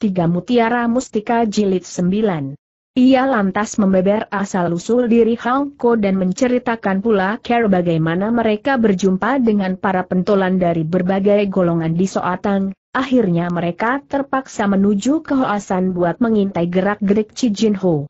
Tiga Mutiara Mustika Jilid 9. Ia lantas membeber asal-usul diri Hang Ko dan menceritakan pula Care bagaimana mereka berjumpa dengan para pentolan dari berbagai golongan di Soatang, akhirnya mereka terpaksa menuju ke Hoasan buat mengintai gerak-gerik Jin Ho.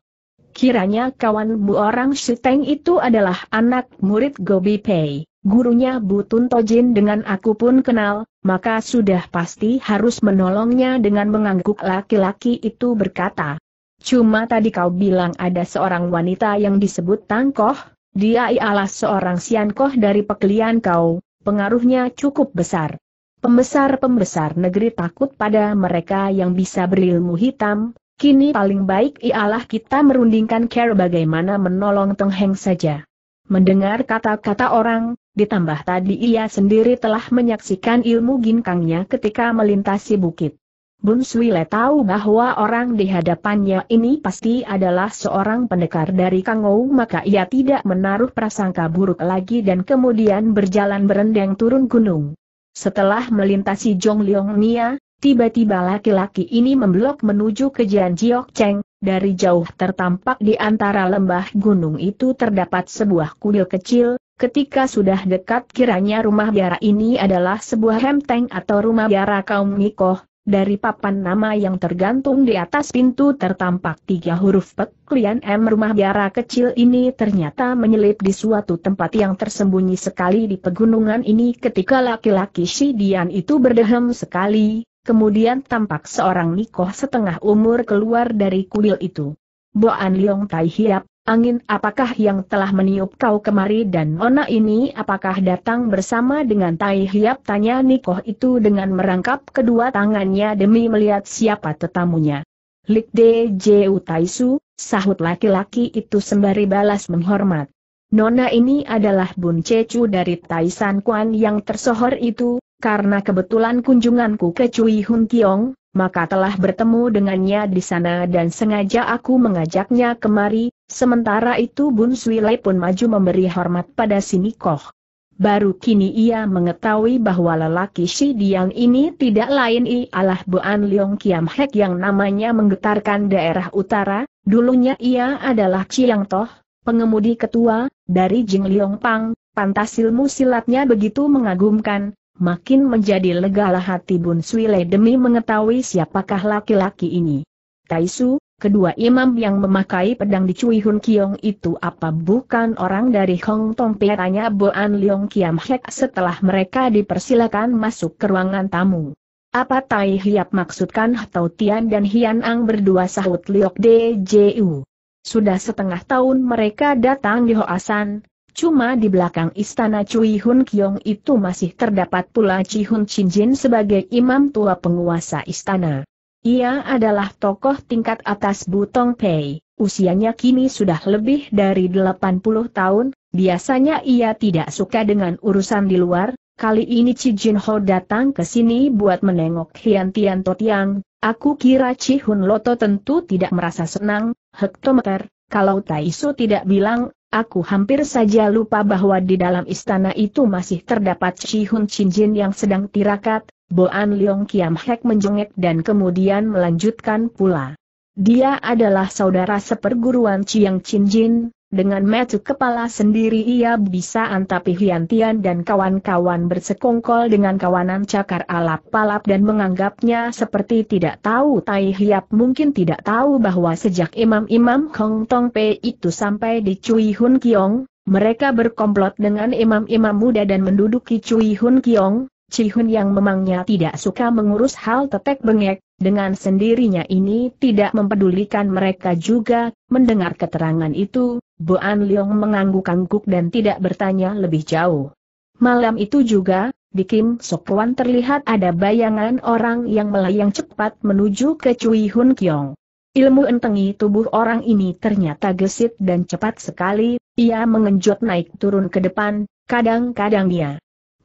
Kiranya kawan bu orang Shiteng itu adalah anak murid Gobi Pei gurunya Butun Tojin dengan aku pun kenal, maka sudah pasti harus menolongnya dengan mengangguk laki-laki itu berkata. Cuma tadi kau bilang ada seorang wanita yang disebut Tangkoh, dia ialah seorang siankoh dari pekelian kau, pengaruhnya cukup besar. Pembesar-pembesar negeri takut pada mereka yang bisa berilmu hitam, kini paling baik ialah kita merundingkan care bagaimana menolong Teng Heng saja. Mendengar kata-kata orang, Ditambah tadi ia sendiri telah menyaksikan ilmu ginkangnya ketika melintasi bukit. Bun tahu bahwa orang di hadapannya ini pasti adalah seorang pendekar dari Kangou maka ia tidak menaruh prasangka buruk lagi dan kemudian berjalan berendang turun gunung. Setelah melintasi Jong Leong Nia, tiba-tiba laki-laki ini memblok menuju ke Jiok Cheng, dari jauh tertampak di antara lembah gunung itu terdapat sebuah kuil kecil, Ketika sudah dekat kiranya rumah biara ini adalah sebuah hemteng atau rumah biara kaum nikoh. dari papan nama yang tergantung di atas pintu tertampak tiga huruf pek Klien M rumah biara kecil ini ternyata menyelip di suatu tempat yang tersembunyi sekali di pegunungan ini ketika laki-laki Shidian itu berdehem sekali, kemudian tampak seorang nikoh setengah umur keluar dari kuil itu. Boan Liong Tai Hiap, Angin apakah yang telah meniup kau kemari dan nona ini apakah datang bersama dengan Tai Hiap? Tanya Nikoh itu dengan merangkap kedua tangannya demi melihat siapa tetamunya. Lik DJU Taisu, sahut laki-laki itu sembari balas menghormat. Nona ini adalah Bun Cecu dari Taisan Kuan yang tersohor itu, karena kebetulan kunjunganku ke Cui Hun Tiong, maka telah bertemu dengannya di sana dan sengaja aku mengajaknya kemari, Sementara itu Bun Sui Lai pun maju memberi hormat pada Si Nikoh. Baru kini ia mengetahui bahwa lelaki Shi Diang ini tidak lain ialah Buan Leong Kiam Hek yang namanya menggetarkan daerah utara, dulunya ia adalah Chiang Toh, pengemudi ketua, dari Jing Leong Pang, pantas ilmu silatnya begitu mengagumkan, makin menjadi legalah hati Bun Sui Lai demi mengetahui siapakah laki-laki ini. Taisu, Kedua imam yang memakai pedang di Cui Hun Kiong itu apa bukan orang dari Hong Tong Pei tanya An Leong Kiam Hek setelah mereka dipersilakan masuk ke ruangan tamu. Apa Tai Hiap maksudkan Tau Tian dan Hian Ang berdua sahut Liok DJU. Sudah setengah tahun mereka datang di Hoasan, Cuma di belakang istana Cui Hun Kiong itu masih terdapat pula Cihun Hun Chin Jin sebagai imam tua penguasa istana. Ia adalah tokoh tingkat atas Butong Pei, usianya kini sudah lebih dari 80 tahun, biasanya ia tidak suka dengan urusan di luar, kali ini Chi Jin Ho datang ke sini buat menengok Hian Tian Totiang, aku kira Cihun Hun Loto tentu tidak merasa senang, hektometer, kalau Taisho tidak bilang, Aku hampir saja lupa bahwa di dalam istana itu masih terdapat Cihun Jin yang sedang tirakat, Boan Leong Kiam Hek menjengek dan kemudian melanjutkan pula. Dia adalah saudara seperguruan Chiang Chin Jin, dengan metu kepala sendiri ia bisa antapi Hiantian dan kawan-kawan bersekongkol dengan kawanan cakar alap-alap dan menganggapnya seperti tidak tahu Tai Hiap mungkin tidak tahu bahwa sejak imam-imam Kong Tong Pei itu sampai di Cui Hun Kiong, mereka berkomplot dengan imam-imam muda dan menduduki Cui Hun Kiong, Cihun yang memangnya tidak suka mengurus hal tetek bengek, dengan sendirinya ini tidak mempedulikan mereka juga, mendengar keterangan itu, Boan Leong mengangguk-angguk dan tidak bertanya lebih jauh. Malam itu juga, di Kim Sokwan terlihat ada bayangan orang yang melayang cepat menuju ke Cui Hun Kyong. Ilmu entengi tubuh orang ini ternyata gesit dan cepat sekali, ia mengenjot naik turun ke depan, kadang-kadang dia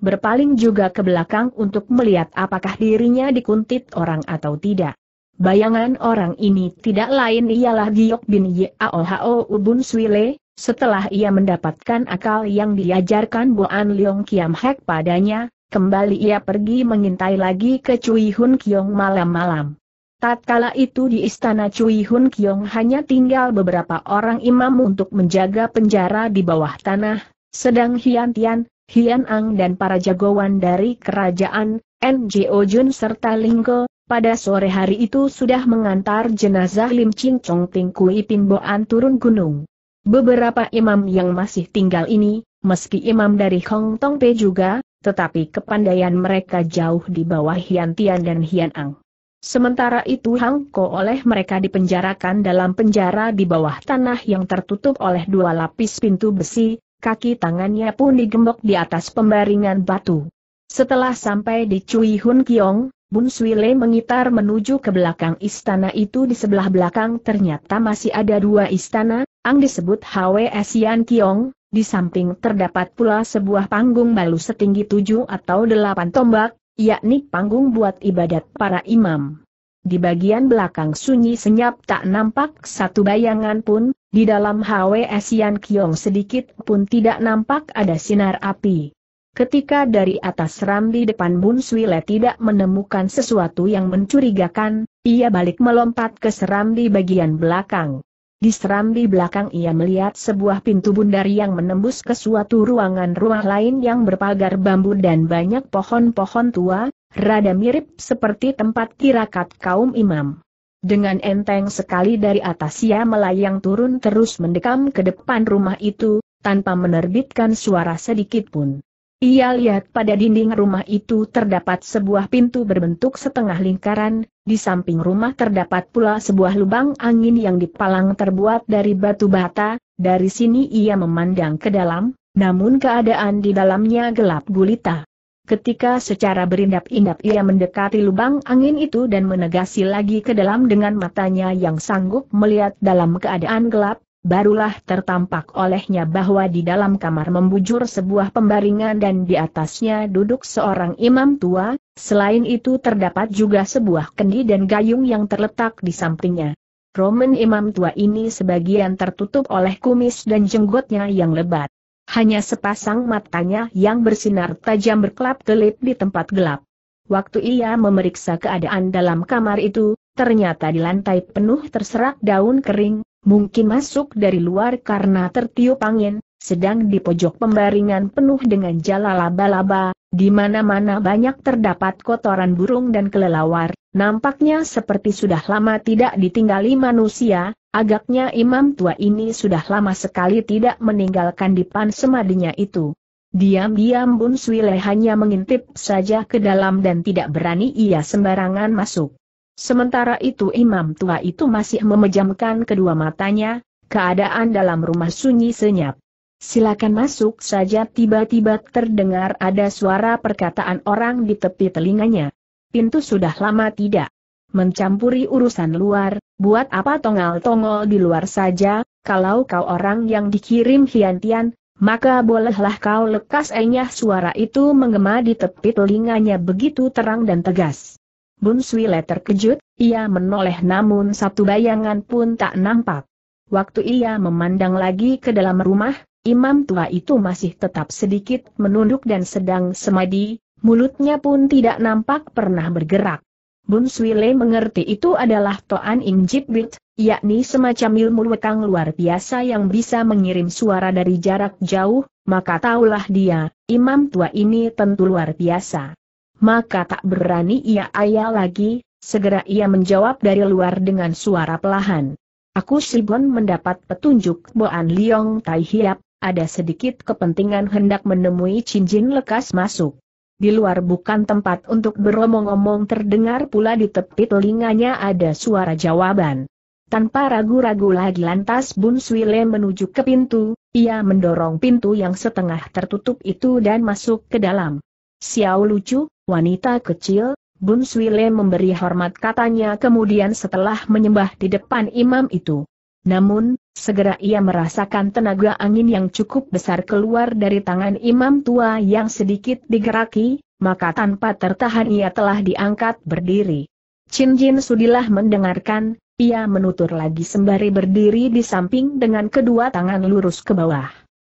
berpaling juga ke belakang untuk melihat apakah dirinya dikuntit orang atau tidak. Bayangan orang ini tidak lain ialah Giok bin Yaohao Ubun Swile, setelah ia mendapatkan akal yang diajarkan Boan Leong Kiam Hek padanya, kembali ia pergi mengintai lagi ke Cui Hun Kiong malam-malam. Tatkala itu di istana Cui Hun Kiong hanya tinggal beberapa orang imam untuk menjaga penjara di bawah tanah, sedang Hian Tian, Hian Ang dan para jagoan dari kerajaan, NGO Jun serta Lingko, pada sore hari itu sudah mengantar jenazah Lim Ching Chong Ting Kui Boan turun gunung. Beberapa imam yang masih tinggal ini, meski imam dari Hong Tong Pe juga, tetapi kepandaian mereka jauh di bawah Hian Tian dan Hian Ang. Sementara itu Hang Ko oleh mereka dipenjarakan dalam penjara di bawah tanah yang tertutup oleh dua lapis pintu besi, kaki tangannya pun digembok di atas pembaringan batu. Setelah sampai di Cui Hun Kiong, Bun Suile mengitar menuju ke belakang istana itu di sebelah belakang ternyata masih ada dua istana, ang disebut Hwe Asian Kiong, di samping terdapat pula sebuah panggung balu setinggi tujuh atau delapan tombak, yakni panggung buat ibadat para imam. Di bagian belakang sunyi senyap tak nampak satu bayangan pun, di dalam HWS Yan Kiong sedikit pun tidak nampak ada sinar api. Ketika dari atas rambi depan Bun tidak menemukan sesuatu yang mencurigakan, ia balik melompat ke serambi bagian belakang. Di serambi belakang ia melihat sebuah pintu bundar yang menembus ke suatu ruangan rumah lain yang berpagar bambu dan banyak pohon-pohon tua, rada mirip seperti tempat tirakat kaum imam. Dengan enteng sekali dari atas ia melayang turun terus mendekam ke depan rumah itu, tanpa menerbitkan suara sedikit pun. Ia lihat pada dinding rumah itu terdapat sebuah pintu berbentuk setengah lingkaran, di samping rumah terdapat pula sebuah lubang angin yang dipalang terbuat dari batu bata, dari sini ia memandang ke dalam, namun keadaan di dalamnya gelap gulita. Ketika secara berindap-indap ia mendekati lubang angin itu dan menegasi lagi ke dalam dengan matanya yang sanggup melihat dalam keadaan gelap, barulah tertampak olehnya bahwa di dalam kamar membujur sebuah pembaringan dan di atasnya duduk seorang imam tua, selain itu terdapat juga sebuah kendi dan gayung yang terletak di sampingnya. Roman imam tua ini sebagian tertutup oleh kumis dan jenggotnya yang lebat. Hanya sepasang matanya yang bersinar tajam berkelap-kelip di tempat gelap. Waktu ia memeriksa keadaan dalam kamar itu, ternyata di lantai penuh terserak daun kering, mungkin masuk dari luar karena tertiup angin, sedang di pojok pembaringan penuh dengan jala laba-laba, di mana-mana banyak terdapat kotoran burung dan kelelawar, nampaknya seperti sudah lama tidak ditinggali manusia, Agaknya imam tua ini sudah lama sekali tidak meninggalkan di pan semadinya itu. Diam-diam Bun Swile hanya mengintip saja ke dalam dan tidak berani ia sembarangan masuk. Sementara itu imam tua itu masih memejamkan kedua matanya, keadaan dalam rumah sunyi senyap. Silakan masuk saja tiba-tiba terdengar ada suara perkataan orang di tepi telinganya. Pintu sudah lama tidak mencampuri urusan luar, buat apa tongal-tongol di luar saja, kalau kau orang yang dikirim Hiantian, maka bolehlah kau lekas enyah suara itu menggema di tepi telinganya begitu terang dan tegas. Bun Swile terkejut, ia menoleh namun satu bayangan pun tak nampak. Waktu ia memandang lagi ke dalam rumah, imam tua itu masih tetap sedikit menunduk dan sedang semadi, mulutnya pun tidak nampak pernah bergerak. Bun Swile mengerti itu adalah Toan Ing Jitbit, yakni semacam ilmu wetang luar biasa yang bisa mengirim suara dari jarak jauh, maka taulah dia, imam tua ini tentu luar biasa. Maka tak berani ia ayah lagi, segera ia menjawab dari luar dengan suara pelahan. Aku si Bun mendapat petunjuk Boan Liong Tai Hiap, ada sedikit kepentingan hendak menemui cincin lekas masuk di luar bukan tempat untuk beromong-omong terdengar pula di tepi telinganya ada suara jawaban. Tanpa ragu-ragu lagi lantas Bun Swile menuju ke pintu, ia mendorong pintu yang setengah tertutup itu dan masuk ke dalam. Xiao lucu, wanita kecil, Bun Swile memberi hormat katanya kemudian setelah menyembah di depan imam itu. Namun, Segera ia merasakan tenaga angin yang cukup besar keluar dari tangan imam tua yang sedikit digeraki, maka tanpa tertahan ia telah diangkat berdiri. Chin Jin sudilah mendengarkan, ia menutur lagi sembari berdiri di samping dengan kedua tangan lurus ke bawah.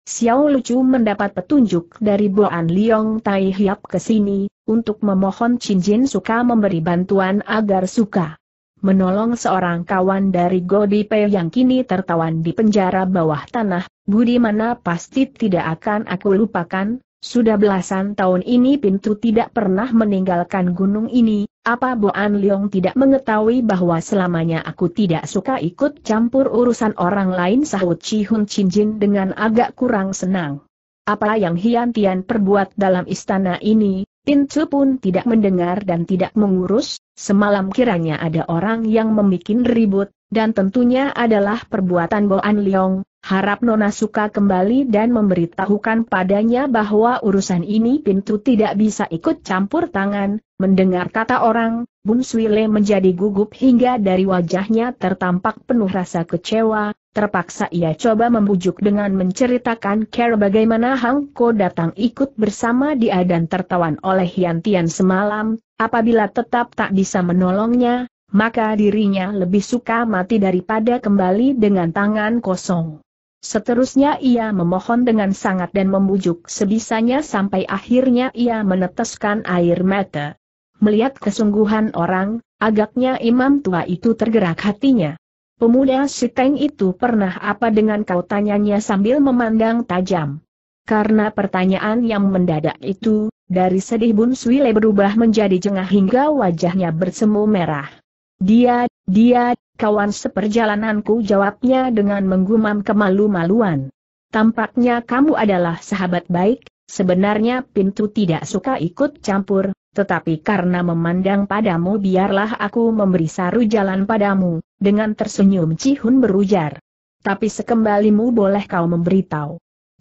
Xiao Lucu mendapat petunjuk dari Boan Liong Tai Hiap ke sini, untuk memohon Chin Jin suka memberi bantuan agar suka menolong seorang kawan dari Godi Pei yang kini tertawan di penjara bawah tanah, budi mana pasti tidak akan aku lupakan, sudah belasan tahun ini pintu tidak pernah meninggalkan gunung ini, apa Boan Leong tidak mengetahui bahwa selamanya aku tidak suka ikut campur urusan orang lain sahut Chin Jin dengan agak kurang senang. Apa yang Hian Tian perbuat dalam istana ini, Pintu pun tidak mendengar dan tidak mengurus, semalam kiranya ada orang yang membuat ribut, dan tentunya adalah perbuatan Boan Leong, harap Nona suka kembali dan memberitahukan padanya bahwa urusan ini Pintu tidak bisa ikut campur tangan, mendengar kata orang, Bun Swile menjadi gugup hingga dari wajahnya tertampak penuh rasa kecewa, terpaksa ia coba membujuk dengan menceritakan cara bagaimana Hang Ko datang ikut bersama dia dan tertawan oleh Yan Tian semalam, apabila tetap tak bisa menolongnya, maka dirinya lebih suka mati daripada kembali dengan tangan kosong. Seterusnya ia memohon dengan sangat dan membujuk sebisanya sampai akhirnya ia meneteskan air mata. Melihat kesungguhan orang, agaknya imam tua itu tergerak hatinya. Pemuda Siteng itu pernah apa dengan kau tanyanya sambil memandang tajam. Karena pertanyaan yang mendadak itu, dari sedih Bun Suile berubah menjadi jengah hingga wajahnya bersemu merah. Dia, dia, kawan seperjalananku jawabnya dengan menggumam kemalu-maluan. Tampaknya kamu adalah sahabat baik, sebenarnya pintu tidak suka ikut campur, tetapi karena memandang padamu biarlah aku memberi saru jalan padamu, dengan tersenyum Cihun berujar. Tapi sekembalimu boleh kau memberitahu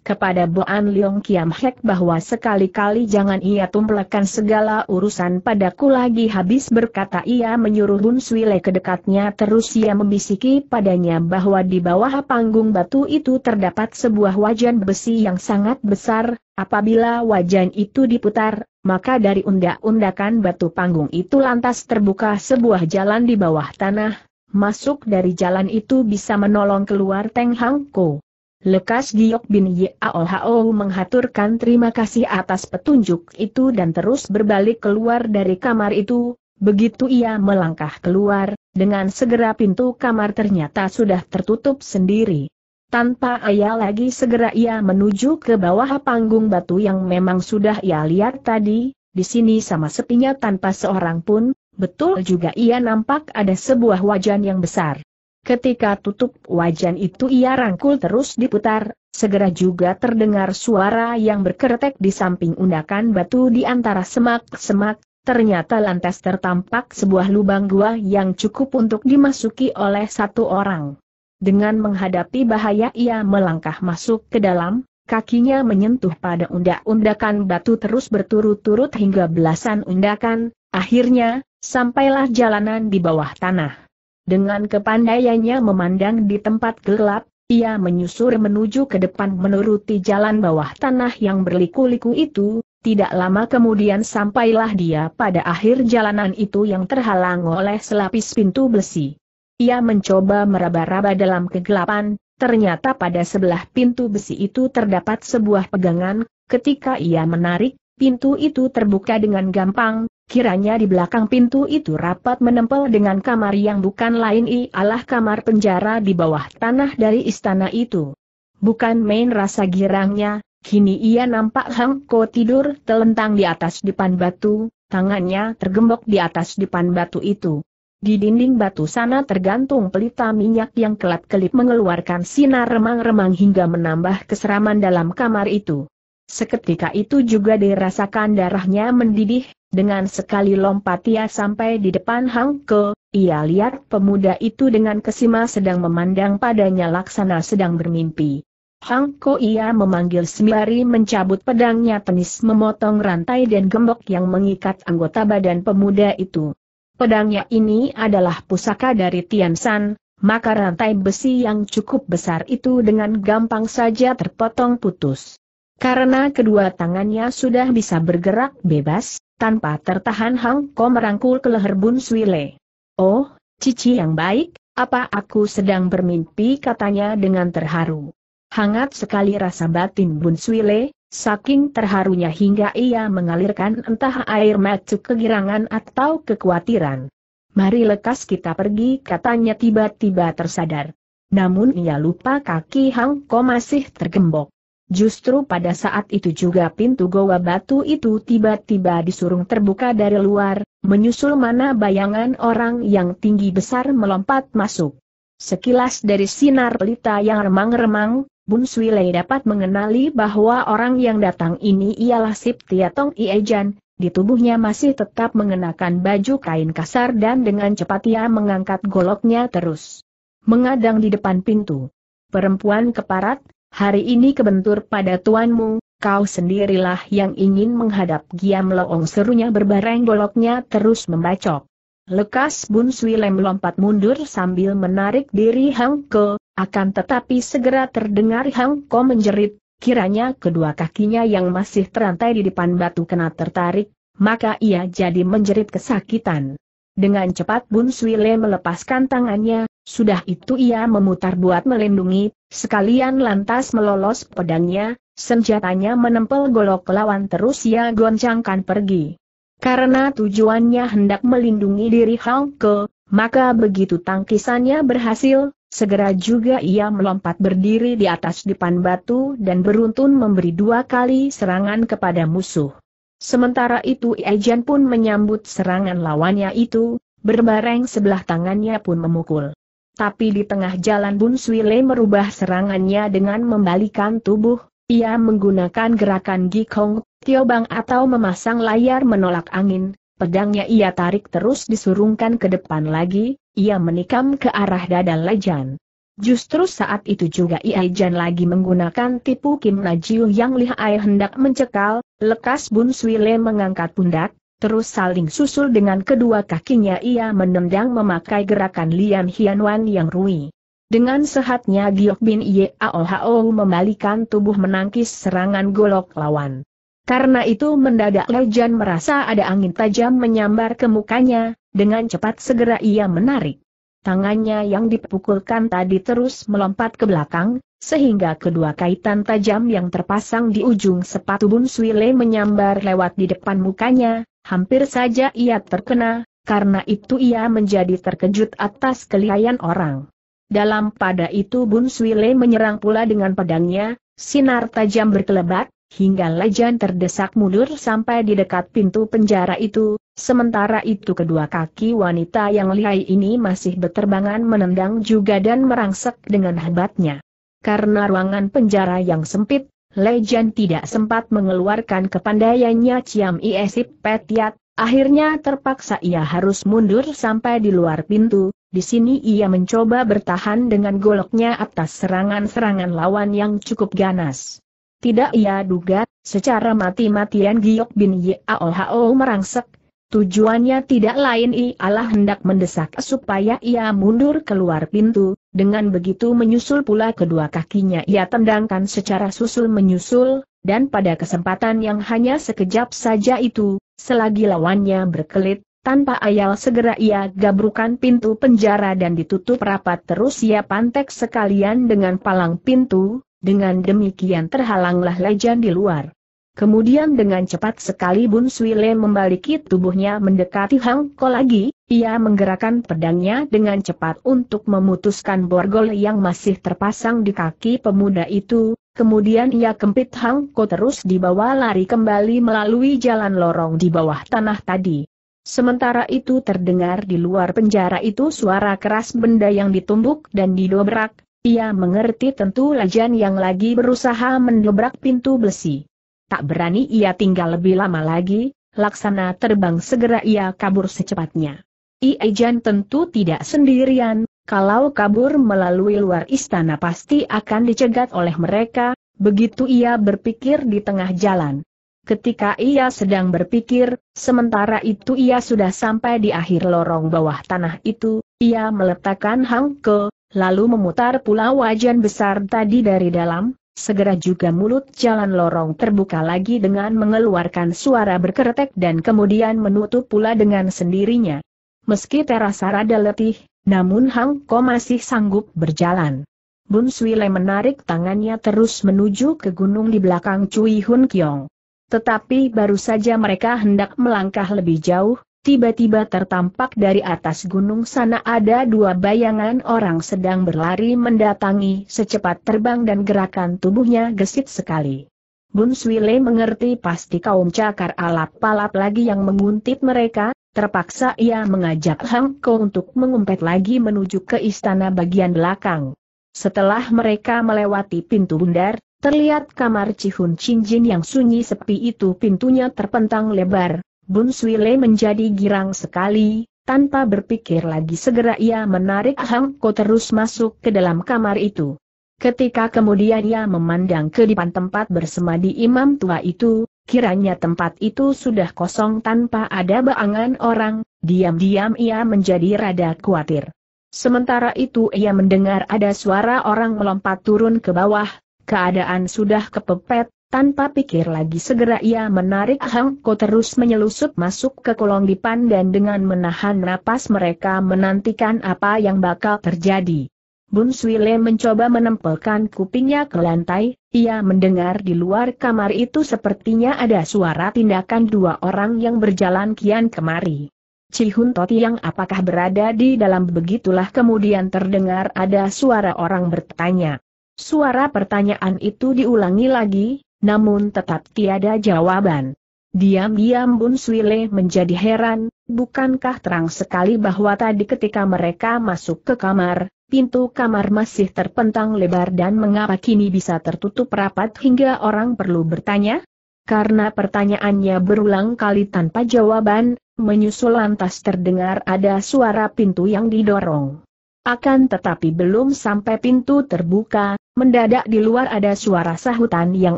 kepada An Leong Kiam Hek bahwa sekali-kali jangan ia tumplekkan segala urusan padaku lagi habis berkata ia menyuruh Bun Sui Le ke dekatnya terus ia membisiki padanya bahwa di bawah panggung batu itu terdapat sebuah wajan besi yang sangat besar, apabila wajan itu diputar, maka dari undak-undakan batu panggung itu lantas terbuka sebuah jalan di bawah tanah, masuk dari jalan itu bisa menolong keluar Teng Hang Ko. Lekas Giok bin Yaolhao menghaturkan terima kasih atas petunjuk itu dan terus berbalik keluar dari kamar itu, begitu ia melangkah keluar, dengan segera pintu kamar ternyata sudah tertutup sendiri. Tanpa ayah lagi segera ia menuju ke bawah panggung batu yang memang sudah ia lihat tadi, di sini sama sepinya tanpa seorang pun, betul juga ia nampak ada sebuah wajan yang besar. Ketika tutup wajan itu ia rangkul terus diputar, segera juga terdengar suara yang berkeretek di samping undakan batu di antara semak-semak, ternyata lantas tertampak sebuah lubang gua yang cukup untuk dimasuki oleh satu orang. Dengan menghadapi bahaya ia melangkah masuk ke dalam, kakinya menyentuh pada undak-undakan batu terus berturut-turut hingga belasan undakan, akhirnya, sampailah jalanan di bawah tanah. Dengan kepandaiannya memandang di tempat gelap, ia menyusur menuju ke depan menuruti jalan bawah tanah yang berliku-liku itu, tidak lama kemudian sampailah dia pada akhir jalanan itu yang terhalang oleh selapis pintu besi. Ia mencoba meraba-raba dalam kegelapan, ternyata pada sebelah pintu besi itu terdapat sebuah pegangan, ketika ia menarik, Pintu itu terbuka dengan gampang, kiranya di belakang pintu itu rapat menempel dengan kamar yang bukan lain ialah kamar penjara di bawah tanah dari istana itu. Bukan main rasa girangnya, Kini ia nampak Hang Ko tidur telentang di atas dipan batu, tangannya tergembok di atas dipan batu itu. Di dinding batu sana tergantung pelita minyak yang kelap-kelip mengeluarkan sinar remang-remang hingga menambah keseraman dalam kamar itu. Seketika itu juga dirasakan darahnya mendidih, dengan sekali lompat ia sampai di depan Hang Ke, ia lihat pemuda itu dengan kesima sedang memandang padanya laksana sedang bermimpi. Hang Ko ia memanggil sembari mencabut pedangnya penis memotong rantai dan gembok yang mengikat anggota badan pemuda itu. Pedangnya ini adalah pusaka dari Tian San, maka rantai besi yang cukup besar itu dengan gampang saja terpotong putus. Karena kedua tangannya sudah bisa bergerak bebas, tanpa tertahan Hang Ko merangkul ke leher Bun Swile. Oh, cici yang baik, apa aku sedang bermimpi katanya dengan terharu. Hangat sekali rasa batin Bun Swile, saking terharunya hingga ia mengalirkan entah air mata kegirangan atau kekhawatiran. Mari lekas kita pergi katanya tiba-tiba tersadar. Namun ia lupa kaki Hang Ko masih tergembok. Justru pada saat itu juga pintu goa batu itu tiba-tiba disurung terbuka dari luar, menyusul mana bayangan orang yang tinggi besar melompat masuk. Sekilas dari sinar pelita yang remang-remang, Bun Sui Lei dapat mengenali bahwa orang yang datang ini ialah Sip Tiatong Iejan, di tubuhnya masih tetap mengenakan baju kain kasar dan dengan cepat ia mengangkat goloknya terus. Mengadang di depan pintu. Perempuan keparat, hari ini kebentur pada tuanmu, kau sendirilah yang ingin menghadap Giam Loong serunya berbareng goloknya terus membacok. Lekas Bun Sui Lem melompat mundur sambil menarik diri Hang Ko, akan tetapi segera terdengar Hang Ko menjerit, kiranya kedua kakinya yang masih terantai di depan batu kena tertarik, maka ia jadi menjerit kesakitan. Dengan cepat Bun Suile melepaskan tangannya, sudah itu ia memutar buat melindungi, sekalian lantas melolos pedangnya, senjatanya menempel golok lawan terus ia goncangkan pergi. Karena tujuannya hendak melindungi diri Hong Ke, maka begitu tangkisannya berhasil, segera juga ia melompat berdiri di atas depan batu dan beruntun memberi dua kali serangan kepada musuh. Sementara itu Ejen pun menyambut serangan lawannya itu, berbareng sebelah tangannya pun memukul. Tapi di tengah jalan Bun Swile merubah serangannya dengan membalikan tubuh, ia menggunakan gerakan Gikong, Tiobang atau memasang layar menolak angin, pedangnya ia tarik terus disurungkan ke depan lagi, ia menikam ke arah dada Lejan. Justru saat itu juga Ia Jan lagi menggunakan tipu Kim Najiu yang lihai hendak mencekal, lekas Bun Sui mengangkat pundak, terus saling susul dengan kedua kakinya ia menendang memakai gerakan Lian Hianwan yang rui. Dengan sehatnya Giok Bin Yeaohao membalikan tubuh menangkis serangan golok lawan. Karena itu mendadak Lejan merasa ada angin tajam menyambar ke mukanya, dengan cepat segera ia menarik. Tangannya yang dipukulkan tadi terus melompat ke belakang, sehingga kedua kaitan tajam yang terpasang di ujung sepatu Bun Swile menyambar lewat di depan mukanya, hampir saja ia terkena, karena itu ia menjadi terkejut atas kelihayan orang. Dalam pada itu Bun Swile menyerang pula dengan pedangnya, sinar tajam berkelebat, hingga Lejan terdesak mundur sampai di dekat pintu penjara itu, sementara itu kedua kaki wanita yang lihai ini masih beterbangan menendang juga dan merangsek dengan hebatnya. Karena ruangan penjara yang sempit, Lejan tidak sempat mengeluarkan kepandaiannya Ciam Iesip Petiat, akhirnya terpaksa ia harus mundur sampai di luar pintu, di sini ia mencoba bertahan dengan goloknya atas serangan-serangan lawan yang cukup ganas. Tidak ia duga, secara mati-matian Giok bin Yao merangsek, Tujuannya tidak lain ialah hendak mendesak supaya ia mundur keluar pintu, dengan begitu menyusul pula kedua kakinya ia tendangkan secara susul-menyusul, dan pada kesempatan yang hanya sekejap saja itu, selagi lawannya berkelit, tanpa ayal segera ia gabrukan pintu penjara dan ditutup rapat terus ia pantek sekalian dengan palang pintu, dengan demikian terhalanglah lejan di luar. Kemudian dengan cepat sekali Bun Sui Le membaliki tubuhnya mendekati Hang Ko lagi, ia menggerakkan pedangnya dengan cepat untuk memutuskan borgol yang masih terpasang di kaki pemuda itu, kemudian ia kempit Hang Ko terus dibawa lari kembali melalui jalan lorong di bawah tanah tadi. Sementara itu terdengar di luar penjara itu suara keras benda yang ditumbuk dan didobrak, ia mengerti tentu Lajan yang lagi berusaha mendobrak pintu besi. Tak berani ia tinggal lebih lama lagi, laksana terbang segera ia kabur secepatnya. Iejan tentu tidak sendirian, kalau kabur melalui luar istana pasti akan dicegat oleh mereka, begitu ia berpikir di tengah jalan. Ketika ia sedang berpikir, sementara itu ia sudah sampai di akhir lorong bawah tanah itu, ia meletakkan Hang Ke, lalu memutar pula wajan besar tadi dari dalam, segera juga mulut jalan lorong terbuka lagi dengan mengeluarkan suara berkeretek dan kemudian menutup pula dengan sendirinya. Meski terasa rada letih, namun Hang Ko masih sanggup berjalan. Bun Suile menarik tangannya terus menuju ke gunung di belakang Cui Hun Kiong. Tetapi baru saja mereka hendak melangkah lebih jauh, tiba-tiba tertampak dari atas gunung sana ada dua bayangan orang sedang berlari mendatangi secepat terbang dan gerakan tubuhnya gesit sekali. Bun Swile mengerti pasti kaum cakar alap palap lagi yang menguntit mereka, terpaksa ia mengajak Hang Ko untuk mengumpet lagi menuju ke istana bagian belakang. Setelah mereka melewati pintu bundar, terlihat kamar Cihun Cinjin yang sunyi sepi itu pintunya terpentang lebar, Bun Swile menjadi girang sekali, tanpa berpikir lagi segera ia menarik Hang Ko terus masuk ke dalam kamar itu. Ketika kemudian ia memandang ke depan tempat bersemadi imam tua itu, kiranya tempat itu sudah kosong tanpa ada bayangan orang, diam-diam ia menjadi rada khawatir. Sementara itu ia mendengar ada suara orang melompat turun ke bawah, keadaan sudah kepepet, tanpa pikir lagi segera ia menarik Hang Ko terus menyelusup masuk ke kolong dipan dan dengan menahan napas mereka menantikan apa yang bakal terjadi. Bun Swile mencoba menempelkan kupingnya ke lantai, ia mendengar di luar kamar itu sepertinya ada suara tindakan dua orang yang berjalan kian kemari. Cihun Toti yang apakah berada di dalam begitulah kemudian terdengar ada suara orang bertanya. Suara pertanyaan itu diulangi lagi, namun tetap tiada jawaban. Diam-diam Bun Swile menjadi heran, bukankah terang sekali bahwa tadi ketika mereka masuk ke kamar, pintu kamar masih terpentang lebar dan mengapa kini bisa tertutup rapat hingga orang perlu bertanya? Karena pertanyaannya berulang kali tanpa jawaban, menyusul lantas terdengar ada suara pintu yang didorong. Akan tetapi belum sampai pintu terbuka, Mendadak di luar ada suara sahutan yang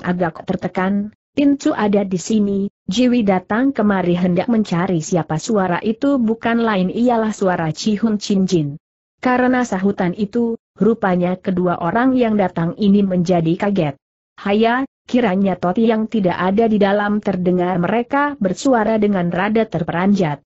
agak tertekan, Tincu ada di sini, Jiwi datang kemari hendak mencari siapa suara itu bukan lain ialah suara Cihun Cinjin. Karena sahutan itu, rupanya kedua orang yang datang ini menjadi kaget. Haya, kiranya Toti yang tidak ada di dalam terdengar mereka bersuara dengan rada terperanjat.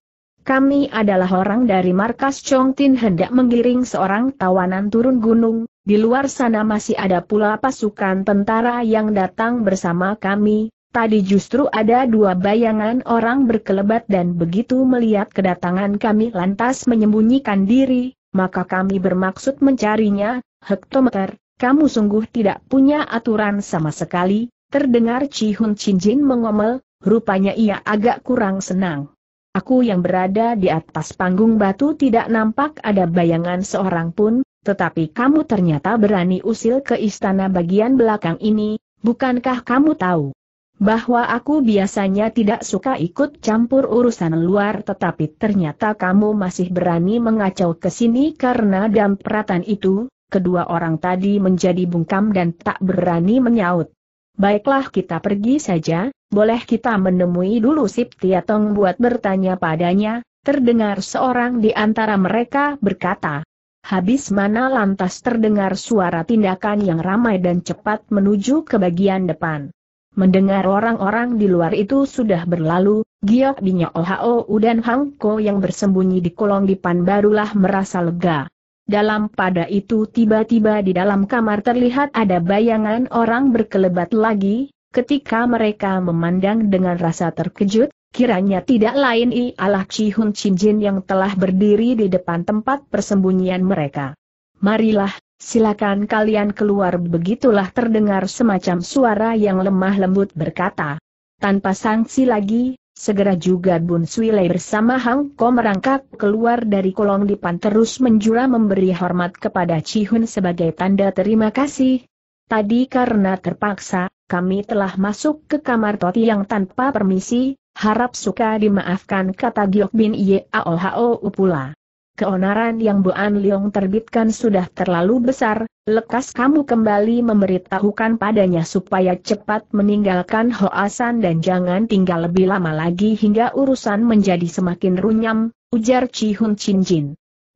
Kami adalah orang dari markas Chong Tin hendak menggiring seorang tawanan turun gunung, di luar sana masih ada pula pasukan tentara yang datang bersama kami, Tadi justru ada dua bayangan orang berkelebat dan begitu melihat kedatangan kami lantas menyembunyikan diri, maka kami bermaksud mencarinya, hektometer, kamu sungguh tidak punya aturan sama sekali, terdengar Cihun Cinjin mengomel, rupanya ia agak kurang senang. Aku yang berada di atas panggung batu tidak nampak ada bayangan seorang pun, tetapi kamu ternyata berani usil ke istana bagian belakang ini, bukankah kamu tahu? Bahwa aku biasanya tidak suka ikut campur urusan luar tetapi ternyata kamu masih berani mengacau ke sini karena dampratan itu, kedua orang tadi menjadi bungkam dan tak berani menyaut. Baiklah kita pergi saja, boleh kita menemui dulu Sip Tiatong buat bertanya padanya, terdengar seorang di antara mereka berkata. Habis mana lantas terdengar suara tindakan yang ramai dan cepat menuju ke bagian depan. Mendengar orang-orang di luar itu sudah berlalu, Giok Binyo Ohao dan hangko yang bersembunyi di kolong dipan barulah merasa lega. Dalam pada itu tiba-tiba di dalam kamar terlihat ada bayangan orang berkelebat lagi, ketika mereka memandang dengan rasa terkejut, Kiranya tidak lain ialah Cihun jin yang telah berdiri di depan tempat persembunyian mereka. Marilah, silakan kalian keluar begitulah terdengar semacam suara yang lemah lembut berkata. Tanpa sanksi lagi, segera juga Bun Suile bersama Hang Ko merangkak keluar dari kolong dipan terus menjura memberi hormat kepada Ci-hun sebagai tanda terima kasih. Tadi karena terpaksa, kami telah masuk ke kamar Toti yang tanpa permisi, Harap suka dimaafkan kata Giok Bin Yeaohou pula. Keonaran yang Boan Leong terbitkan sudah terlalu besar, lekas kamu kembali memberitahukan padanya supaya cepat meninggalkan Hoasan dan jangan tinggal lebih lama lagi hingga urusan menjadi semakin runyam, ujar Chi Hun Chin Jin.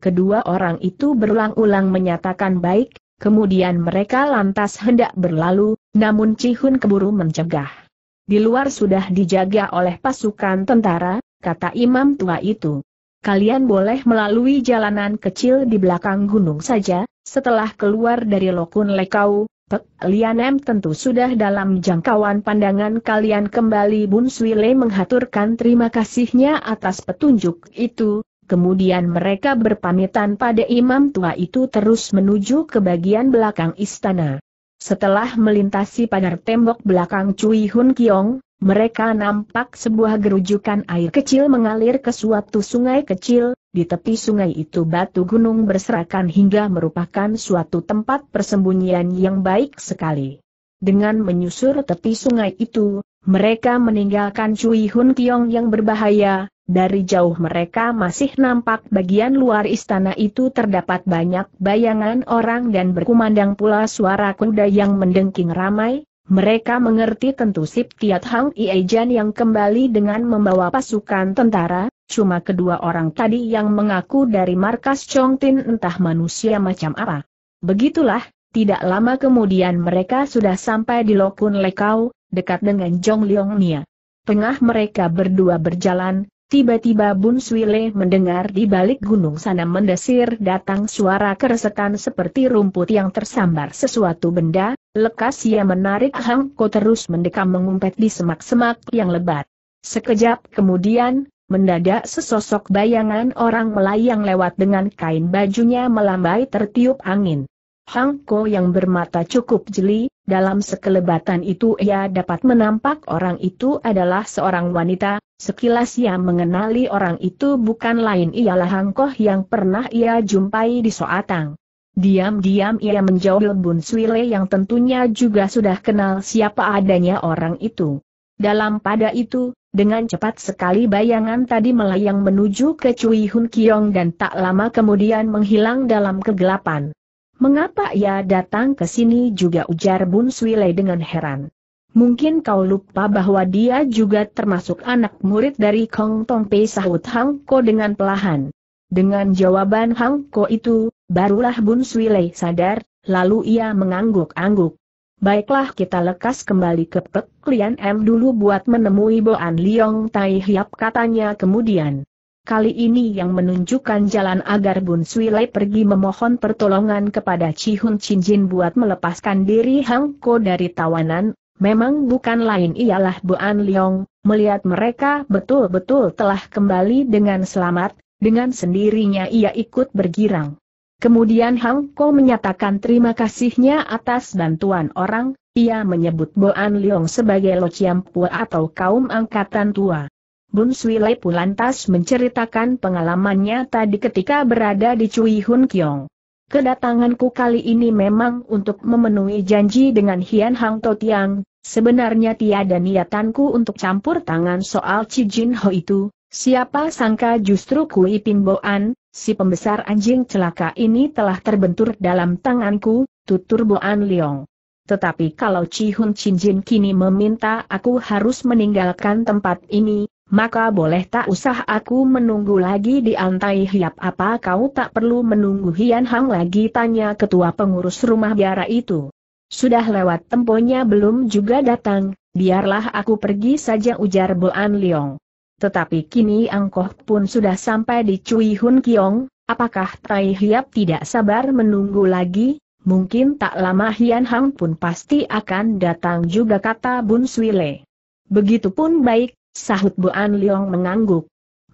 Kedua orang itu berulang-ulang menyatakan baik, kemudian mereka lantas hendak berlalu, namun Chi Hun keburu mencegah. Di luar sudah dijaga oleh pasukan tentara, kata imam tua itu. Kalian boleh melalui jalanan kecil di belakang gunung saja, setelah keluar dari Lokun Lekau, Pek Lianem tentu sudah dalam jangkauan pandangan kalian kembali Bun Swile menghaturkan terima kasihnya atas petunjuk itu, kemudian mereka berpamitan pada imam tua itu terus menuju ke bagian belakang istana. Setelah melintasi pagar tembok belakang Cui Hun Kiong, mereka nampak sebuah gerujukan air kecil mengalir ke suatu sungai kecil, di tepi sungai itu batu gunung berserakan hingga merupakan suatu tempat persembunyian yang baik sekali. Dengan menyusur tepi sungai itu, mereka meninggalkan Cui Hun Kiong yang berbahaya, dari jauh mereka masih nampak bagian luar istana itu terdapat banyak bayangan orang dan berkumandang pula suara kuda yang mendengking ramai. Mereka mengerti tentu Sip Tiat Hang Iejan yang kembali dengan membawa pasukan tentara, cuma kedua orang tadi yang mengaku dari markas Chong Tin entah manusia macam apa. Begitulah, tidak lama kemudian mereka sudah sampai di Lokun Lekau, dekat dengan Jong Leong Nia. Tengah mereka berdua berjalan, Tiba-tiba Bun Swile mendengar di balik gunung sana mendesir datang suara keresetan seperti rumput yang tersambar sesuatu benda, lekas ia menarik Hang Ko terus mendekam mengumpet di semak-semak yang lebat. Sekejap kemudian, Mendadak sesosok bayangan orang melayang lewat dengan kain bajunya melambai tertiup angin. Hang Ko yang bermata cukup jeli, dalam sekelebatan itu ia dapat menampak orang itu adalah seorang wanita, Sekilas ia mengenali orang itu bukan lain ialah Hangkoh yang pernah ia jumpai di Soatang. Diam-diam ia menjauh Bun Suile yang tentunya juga sudah kenal siapa adanya orang itu. Dalam pada itu, dengan cepat sekali bayangan tadi melayang menuju ke Cui Hun Kiong dan tak lama kemudian menghilang dalam kegelapan. Mengapa ia datang ke sini juga ujar Bun Suile dengan heran. Mungkin kau lupa bahwa dia juga termasuk anak murid dari Kong Tong Pei sahut Hang Ko dengan pelahan. Dengan jawaban Hang Ko itu, barulah Bun Sui Lei sadar, lalu ia mengangguk-angguk. Baiklah kita lekas kembali ke Pek Lian M dulu buat menemui Boan Liong Tai Hiap katanya kemudian. Kali ini yang menunjukkan jalan agar Bun Sui Lei pergi memohon pertolongan kepada Chin Jin buat melepaskan diri Hang Ko dari tawanan Memang bukan lain ialah Boan Leong, melihat mereka betul-betul telah kembali dengan selamat, dengan sendirinya ia ikut bergirang. Kemudian Hang Ko menyatakan terima kasihnya atas bantuan orang, ia menyebut Boan Leong sebagai Lo Chiam Pua atau kaum angkatan tua. Bun Sui Lai lantas menceritakan pengalamannya tadi ketika berada di Cui Hun Kiong. Kedatanganku kali ini memang untuk memenuhi janji dengan Hian Hang To Tiang, sebenarnya tiada niatanku untuk campur tangan soal Chi Jin Ho itu, siapa sangka justru Kui Pin An, si pembesar anjing celaka ini telah terbentur dalam tanganku, tutur Bo An Leong. Tetapi kalau Chi Hun Chin Jin kini meminta aku harus meninggalkan tempat ini, maka boleh tak usah aku menunggu lagi di antai hiap apa kau tak perlu menunggu Hian Hang lagi tanya ketua pengurus rumah biara itu. Sudah lewat temponya belum juga datang, biarlah aku pergi saja ujar An Liong. Tetapi kini Angkoh pun sudah sampai di Cui Hun Kiong, apakah Tai Hiap tidak sabar menunggu lagi? Mungkin tak lama Hian Hang pun pasti akan datang juga kata Bun Swile. Begitupun baik, Sahut Bu An Liong mengangguk.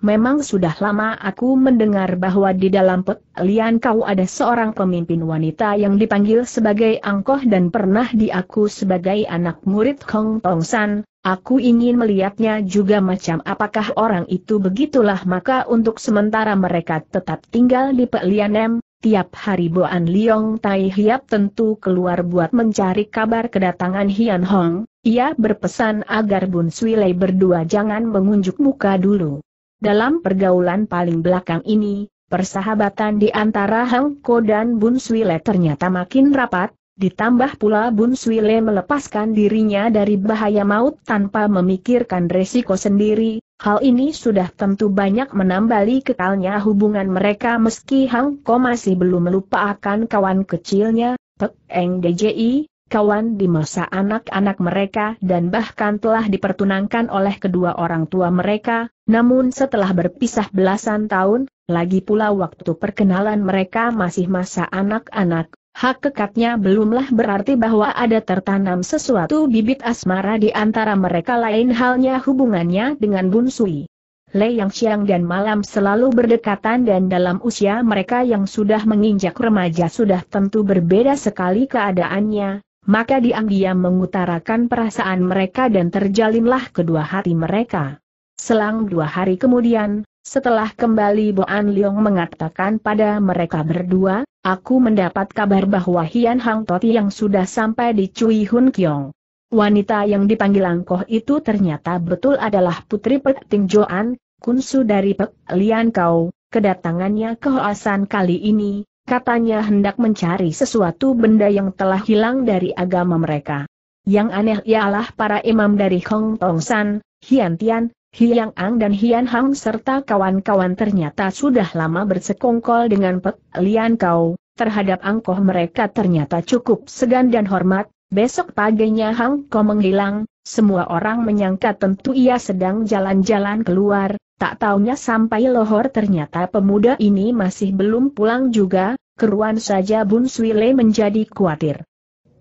Memang sudah lama aku mendengar bahwa di dalam Pek Lian kau ada seorang pemimpin wanita yang dipanggil sebagai Angkoh dan pernah diaku sebagai anak murid Kong Tong San. Aku ingin melihatnya juga macam apakah orang itu begitulah maka untuk sementara mereka tetap tinggal di Pek Lian M, Tiap hari Boan Liong Tai Hiap tentu keluar buat mencari kabar kedatangan Hian Hong, ia berpesan agar Bun Sui Lei berdua jangan mengunjuk muka dulu. Dalam pergaulan paling belakang ini, persahabatan di antara Hang Ko dan Bun Sui Lei ternyata makin rapat, ditambah pula Bun Sui Le melepaskan dirinya dari bahaya maut tanpa memikirkan resiko sendiri, Hal ini sudah tentu banyak menambali kekalnya hubungan mereka meski Hang Ko masih belum melupakan kawan kecilnya, Pek Eng DJI, kawan di masa anak-anak mereka dan bahkan telah dipertunangkan oleh kedua orang tua mereka, namun setelah berpisah belasan tahun, lagi pula waktu perkenalan mereka masih masa anak-anak, Hak kekatnya belumlah berarti bahwa ada tertanam sesuatu bibit asmara di antara mereka lain halnya hubungannya dengan Bun Sui. Lei Yang Siang dan malam selalu berdekatan dan dalam usia mereka yang sudah menginjak remaja sudah tentu berbeda sekali keadaannya, maka diam-diam mengutarakan perasaan mereka dan terjalinlah kedua hati mereka. Selang dua hari kemudian, setelah kembali Boan Leong mengatakan pada mereka berdua, Aku mendapat kabar bahwa Hian Hang Toti yang sudah sampai di Cui Hun Kiong. Wanita yang dipanggil Angkoh itu ternyata betul adalah putri Pek Ting Joan, kunsu dari Pek Lian Kau, kedatangannya ke Hoasan kali ini, katanya hendak mencari sesuatu benda yang telah hilang dari agama mereka. Yang aneh ialah para imam dari Hong Tong San, Hian Tian, Hiang Ang dan Hian Hang serta kawan-kawan ternyata sudah lama bersekongkol dengan Pek Lian Kau, terhadap angkoh mereka ternyata cukup segan dan hormat, besok paginya Hang Kau menghilang, semua orang menyangka tentu ia sedang jalan-jalan keluar, tak taunya sampai lohor ternyata pemuda ini masih belum pulang juga, keruan saja Bun Suile menjadi khawatir.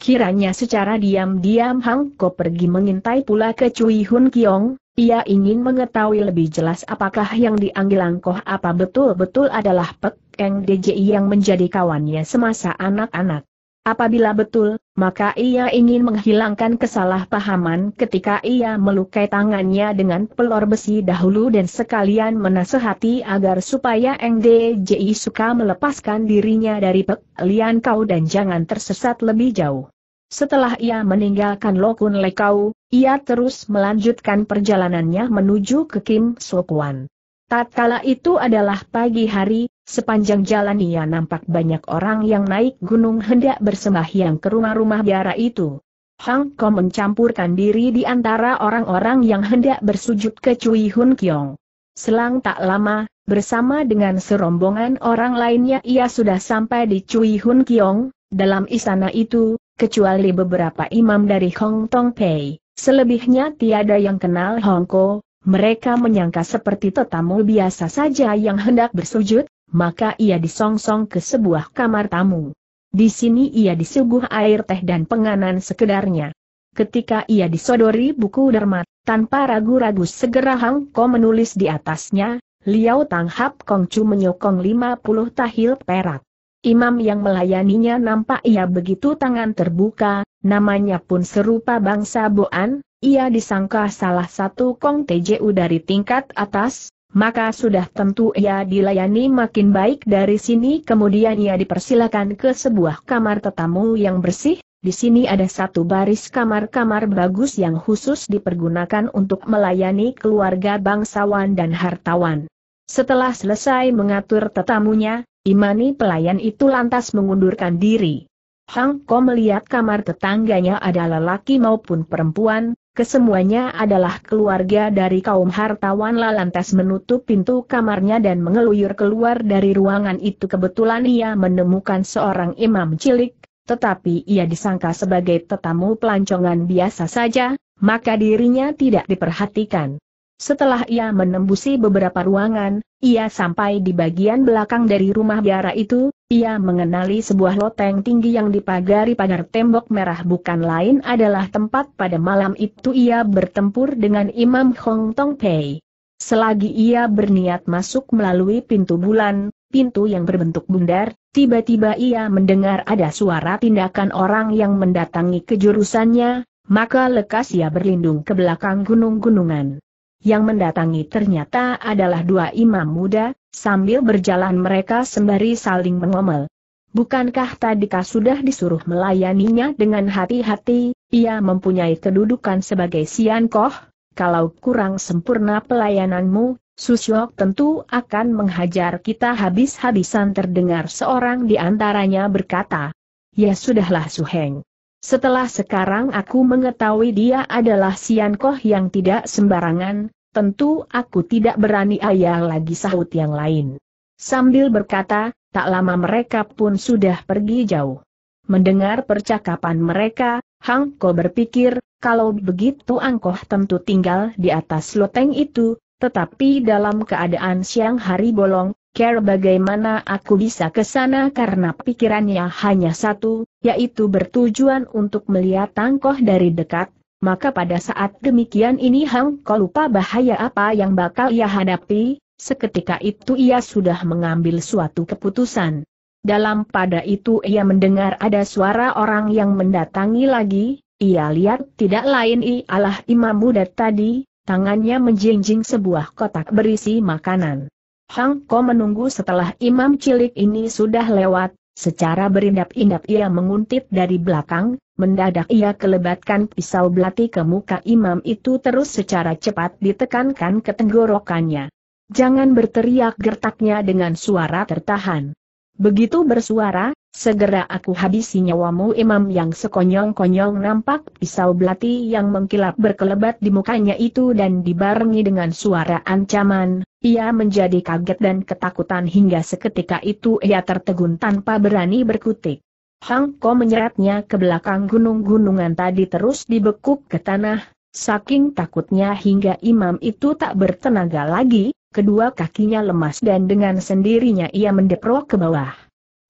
Kiranya secara diam-diam Hang kau pergi mengintai pula ke Cui Hun Kiong, ia ingin mengetahui lebih jelas apakah yang dianggil Langkoh apa betul-betul adalah Pek Eng DJI yang menjadi kawannya semasa anak-anak. Apabila betul, maka ia ingin menghilangkan kesalahpahaman ketika ia melukai tangannya dengan pelor besi dahulu dan sekalian menasehati agar supaya Eng DJI suka melepaskan dirinya dari Pek Lian Kau dan jangan tersesat lebih jauh. Setelah ia meninggalkan Lokun Lekau, ia terus melanjutkan perjalanannya menuju ke Kim Sokwan. Tatkala itu adalah pagi hari, sepanjang jalan ia nampak banyak orang yang naik gunung hendak bersembahyang ke rumah-rumah biara itu. Hang Ko mencampurkan diri di antara orang-orang yang hendak bersujud ke Cui Hun Kiong. Selang tak lama, bersama dengan serombongan orang lainnya ia sudah sampai di Cui Hun Kiong, dalam istana itu, kecuali beberapa imam dari Hong Tong Pei. Selebihnya tiada yang kenal Hong Ko, mereka menyangka seperti tetamu biasa saja yang hendak bersujud, maka ia disongsong ke sebuah kamar tamu. Di sini ia disuguh air teh dan penganan sekedarnya. Ketika ia disodori buku dermat, tanpa ragu-ragu segera Hong Ko menulis di atasnya, Liao Tang Hap Kong Chu menyokong 50 tahil perak. Imam yang melayaninya nampak ia begitu tangan terbuka, namanya pun serupa bangsa Boan, ia disangka salah satu Kong TJU dari tingkat atas, maka sudah tentu ia dilayani makin baik dari sini kemudian ia dipersilakan ke sebuah kamar tetamu yang bersih, di sini ada satu baris kamar-kamar bagus yang khusus dipergunakan untuk melayani keluarga bangsawan dan hartawan. Setelah selesai mengatur tetamunya, Imani pelayan itu lantas mengundurkan diri. Hang Ko melihat kamar tetangganya ada laki maupun perempuan, kesemuanya adalah keluarga dari kaum hartawan lah lantas menutup pintu kamarnya dan mengeluyur keluar dari ruangan itu kebetulan ia menemukan seorang imam cilik, tetapi ia disangka sebagai tetamu pelancongan biasa saja, maka dirinya tidak diperhatikan. Setelah ia menembusi beberapa ruangan, ia sampai di bagian belakang dari rumah biara itu, ia mengenali sebuah loteng tinggi yang dipagari pagar tembok merah bukan lain adalah tempat pada malam itu ia bertempur dengan Imam Hong Tong Pei. Selagi ia berniat masuk melalui pintu bulan, pintu yang berbentuk bundar, tiba-tiba ia mendengar ada suara tindakan orang yang mendatangi kejurusannya, maka lekas ia berlindung ke belakang gunung-gunungan yang mendatangi ternyata adalah dua imam muda, sambil berjalan mereka sembari saling mengomel. Bukankah tadika sudah disuruh melayaninya dengan hati-hati, ia mempunyai kedudukan sebagai Sian Koh? Kalau kurang sempurna pelayananmu, Susyok tentu akan menghajar kita habis-habisan terdengar seorang di antaranya berkata. Ya sudahlah Suheng. Setelah sekarang aku mengetahui dia adalah Sian Koh yang tidak sembarangan, tentu aku tidak berani ayah lagi sahut yang lain. Sambil berkata, tak lama mereka pun sudah pergi jauh. Mendengar percakapan mereka, Hang Ko berpikir, kalau begitu Angkoh tentu tinggal di atas loteng itu, tetapi dalam keadaan siang hari bolong, care bagaimana aku bisa ke sana karena pikirannya hanya satu, yaitu bertujuan untuk melihat tangkoh dari dekat, maka pada saat demikian ini Hang Ko lupa bahaya apa yang bakal ia hadapi, seketika itu ia sudah mengambil suatu keputusan. Dalam pada itu ia mendengar ada suara orang yang mendatangi lagi, ia lihat tidak lain ialah Imam Muda tadi, tangannya menjinjing sebuah kotak berisi makanan. Hang Ko menunggu setelah imam cilik ini sudah lewat, secara berindap-indap ia menguntit dari belakang, mendadak ia kelebatkan pisau belati ke muka imam itu terus secara cepat ditekankan ke tenggorokannya. Jangan berteriak gertaknya dengan suara tertahan. Begitu bersuara, Segera aku habisi nyawamu imam yang sekonyong-konyong nampak pisau belati yang mengkilap berkelebat di mukanya itu dan dibarengi dengan suara ancaman, ia menjadi kaget dan ketakutan hingga seketika itu ia tertegun tanpa berani berkutik. Hang Ko menyeretnya ke belakang gunung-gunungan tadi terus dibekuk ke tanah, saking takutnya hingga imam itu tak bertenaga lagi, kedua kakinya lemas dan dengan sendirinya ia mendeprok ke bawah.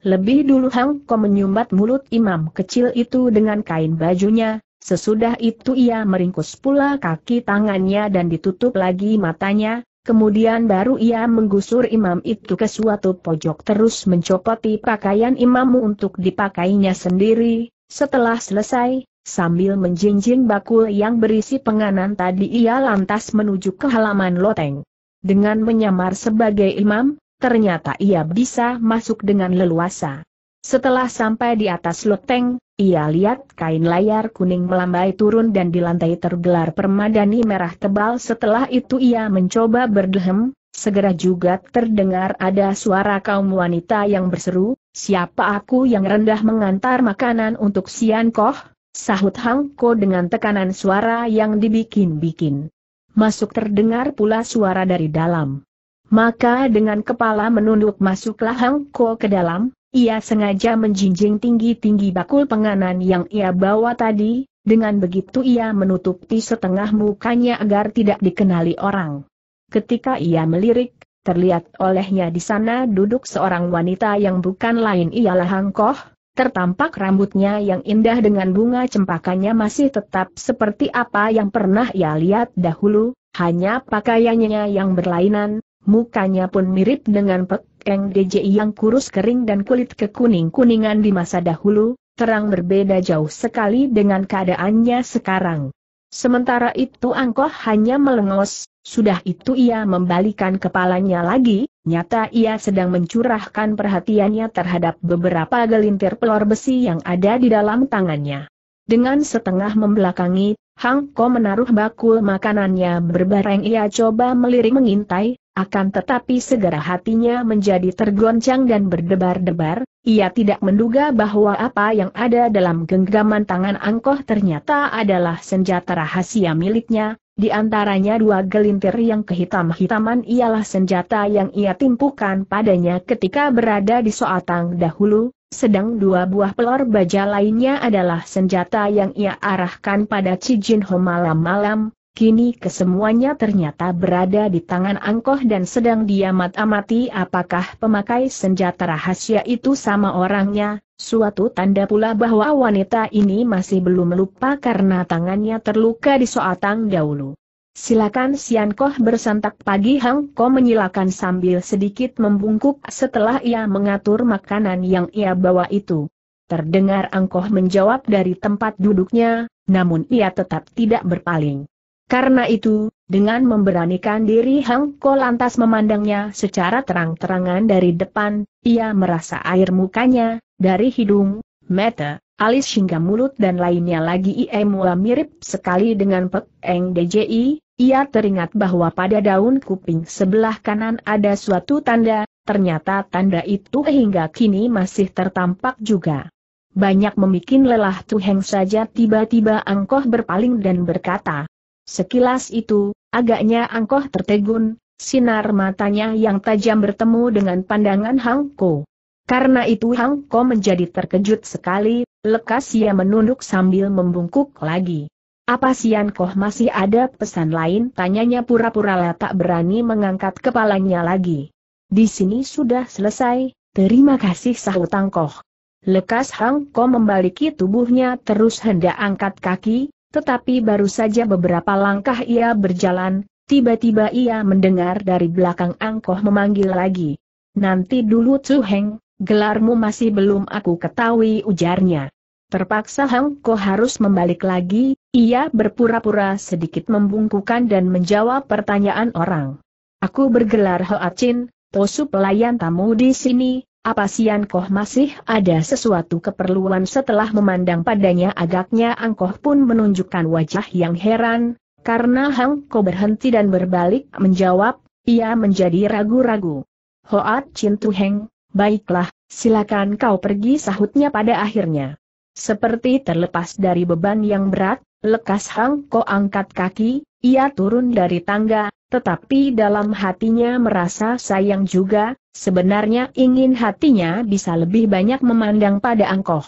Lebih dulu Hang Ko menyumbat mulut imam kecil itu dengan kain bajunya, sesudah itu ia meringkus pula kaki tangannya dan ditutup lagi matanya, Kemudian baru ia menggusur imam itu ke suatu pojok terus mencopoti pakaian imam untuk dipakainya sendiri. Setelah selesai, sambil menjinjing bakul yang berisi penganan tadi ia lantas menuju ke halaman loteng. Dengan menyamar sebagai imam, ternyata ia bisa masuk dengan leluasa. Setelah sampai di atas loteng, ia lihat kain layar kuning melambai turun dan di lantai tergelar permadani merah tebal setelah itu ia mencoba berdehem, segera juga terdengar ada suara kaum wanita yang berseru, siapa aku yang rendah mengantar makanan untuk Sian Koh? Sahut Hang Ko dengan tekanan suara yang dibikin-bikin. Masuk terdengar pula suara dari dalam. Maka dengan kepala menunduk masuklah Hang Ko ke dalam, ia sengaja menjinjing tinggi-tinggi bakul penganan yang ia bawa tadi, dengan begitu ia menutupi setengah mukanya agar tidak dikenali orang. Ketika ia melirik, terlihat olehnya di sana duduk seorang wanita yang bukan lain ialah Hang Hangkoh, tertampak rambutnya yang indah dengan bunga cempakannya masih tetap seperti apa yang pernah ia lihat dahulu, hanya pakaiannya yang berlainan, Mukanya pun mirip dengan Pek Eng DJI yang kurus kering dan kulit kekuning-kuningan di masa dahulu, terang berbeda jauh sekali dengan keadaannya sekarang. Sementara itu Angkoh hanya melengos, sudah itu ia membalikan kepalanya lagi, nyata ia sedang mencurahkan perhatiannya terhadap beberapa gelintir pelor besi yang ada di dalam tangannya. Dengan setengah membelakangi, Hang menaruh bakul makanannya berbareng ia coba melirik mengintai, akan tetapi segera hatinya menjadi tergoncang dan berdebar-debar, ia tidak menduga bahwa apa yang ada dalam genggaman tangan angkoh ternyata adalah senjata rahasia miliknya, di antaranya dua gelintir yang kehitam-hitaman ialah senjata yang ia timpukan padanya ketika berada di soatang dahulu, sedang dua buah pelor baja lainnya adalah senjata yang ia arahkan pada Cijin Ho malam-malam, Kini kesemuanya ternyata berada di tangan angkoh dan sedang diamat-amati apakah pemakai senjata rahasia itu sama orangnya, suatu tanda pula bahwa wanita ini masih belum lupa karena tangannya terluka di soatang dahulu. Silakan Sian Koh bersantak pagi Hang Koh menyilakan sambil sedikit membungkuk setelah ia mengatur makanan yang ia bawa itu. Terdengar Angkoh menjawab dari tempat duduknya, namun ia tetap tidak berpaling. Karena itu, dengan memberanikan diri Hang Ko lantas memandangnya secara terang-terangan dari depan, ia merasa air mukanya, dari hidung, mata, alis hingga mulut dan lainnya lagi ia mirip sekali dengan Pek Eng DJI, ia teringat bahwa pada daun kuping sebelah kanan ada suatu tanda, ternyata tanda itu hingga kini masih tertampak juga. Banyak memikin lelah Tuheng saja tiba-tiba angkoh berpaling dan berkata, Sekilas itu, agaknya angkoh tertegun, sinar matanya yang tajam bertemu dengan pandangan Hang Ko. Karena itu Hang Ko menjadi terkejut sekali, lekas ia menunduk sambil membungkuk lagi. Apa Sian Koh masih ada pesan lain? Tanyanya pura-pura tak berani mengangkat kepalanya lagi. Di sini sudah selesai, terima kasih sahut Koh. Lekas Hang Ko membaliki tubuhnya terus hendak angkat kaki, tetapi baru saja beberapa langkah ia berjalan, tiba-tiba ia mendengar dari belakang angkoh memanggil lagi. Nanti dulu Tzu Heng, gelarmu masih belum aku ketahui ujarnya. Terpaksa Hang Ko harus membalik lagi, ia berpura-pura sedikit membungkukan dan menjawab pertanyaan orang. Aku bergelar Chin, Tosu pelayan tamu di sini, apa Sian Koh masih ada sesuatu keperluan setelah memandang padanya agaknya Angkoh pun menunjukkan wajah yang heran, karena Hang Ko berhenti dan berbalik menjawab, ia menjadi ragu-ragu. Hoat Cintu Tu Heng, baiklah, silakan kau pergi sahutnya pada akhirnya. Seperti terlepas dari beban yang berat, lekas Hang Ko angkat kaki, ia turun dari tangga, tetapi dalam hatinya merasa sayang juga, sebenarnya ingin hatinya bisa lebih banyak memandang pada Angkoh.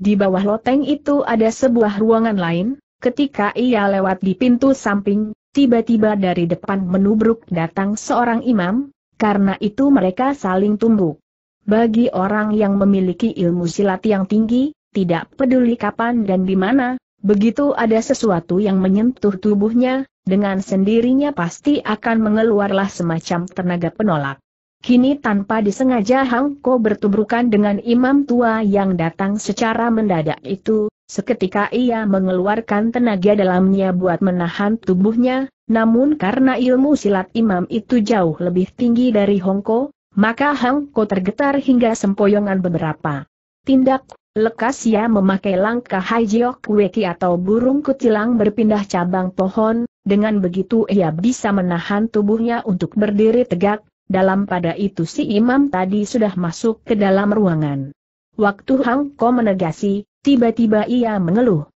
Di bawah loteng itu ada sebuah ruangan lain, ketika ia lewat di pintu samping, tiba-tiba dari depan menubruk datang seorang imam, karena itu mereka saling tumbuk. Bagi orang yang memiliki ilmu silat yang tinggi, tidak peduli kapan dan di mana, begitu ada sesuatu yang menyentuh tubuhnya, dengan sendirinya pasti akan mengeluarlah semacam tenaga penolak. Kini tanpa disengaja Hang Ko bertubrukan dengan imam tua yang datang secara mendadak itu, seketika ia mengeluarkan tenaga dalamnya buat menahan tubuhnya, namun karena ilmu silat imam itu jauh lebih tinggi dari Hong Ko, maka Hang Ko tergetar hingga sempoyongan beberapa. Tindak, lekas ia memakai langkah Hai Jiok Weki atau burung kutilang berpindah cabang pohon, dengan begitu ia bisa menahan tubuhnya untuk berdiri tegak, dalam pada itu si imam tadi sudah masuk ke dalam ruangan. Waktu Hang Ko menegasi, tiba-tiba ia mengeluh.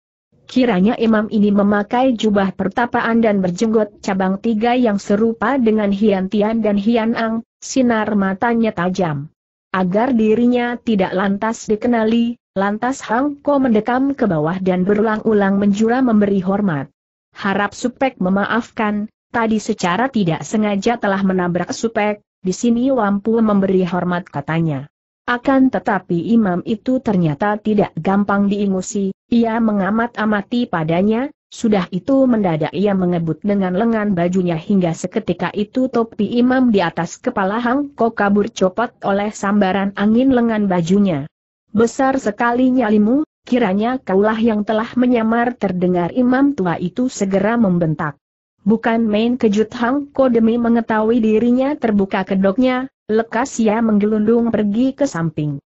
Kiranya imam ini memakai jubah pertapaan dan berjenggot cabang tiga yang serupa dengan Hian Tian dan Hian Ang, sinar matanya tajam. Agar dirinya tidak lantas dikenali, lantas Hang Ko mendekam ke bawah dan berulang-ulang menjura memberi hormat. Harap Supek memaafkan, tadi secara tidak sengaja telah menabrak Supek, di sini Wampu memberi hormat katanya. Akan tetapi imam itu ternyata tidak gampang diingusi, ia mengamat-amati padanya, sudah itu mendadak ia mengebut dengan lengan bajunya hingga seketika itu topi imam di atas kepala Hang Ko kabur copot oleh sambaran angin lengan bajunya. Besar sekali nyalimu, Kiranya kaulah yang telah menyamar terdengar imam tua itu segera membentak. Bukan main kejut Hang Ko demi mengetahui dirinya terbuka kedoknya, lekas ia menggelundung pergi ke samping.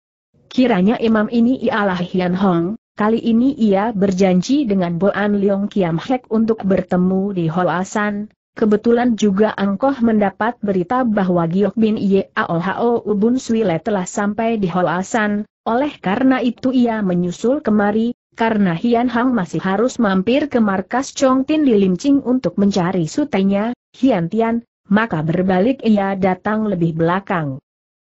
Kiranya imam ini ialah Hian Hong, kali ini ia berjanji dengan Boan Leong Kiam Hek untuk bertemu di Holasan, Kebetulan juga Angkoh mendapat berita bahwa Giok Bin Ye Ao Hao Ubun Swile telah sampai di Holasan, oleh karena itu ia menyusul kemari, karena Hian Hang masih harus mampir ke markas Chong Tin di Limcing untuk mencari sutenya, Hian Tian, maka berbalik ia datang lebih belakang.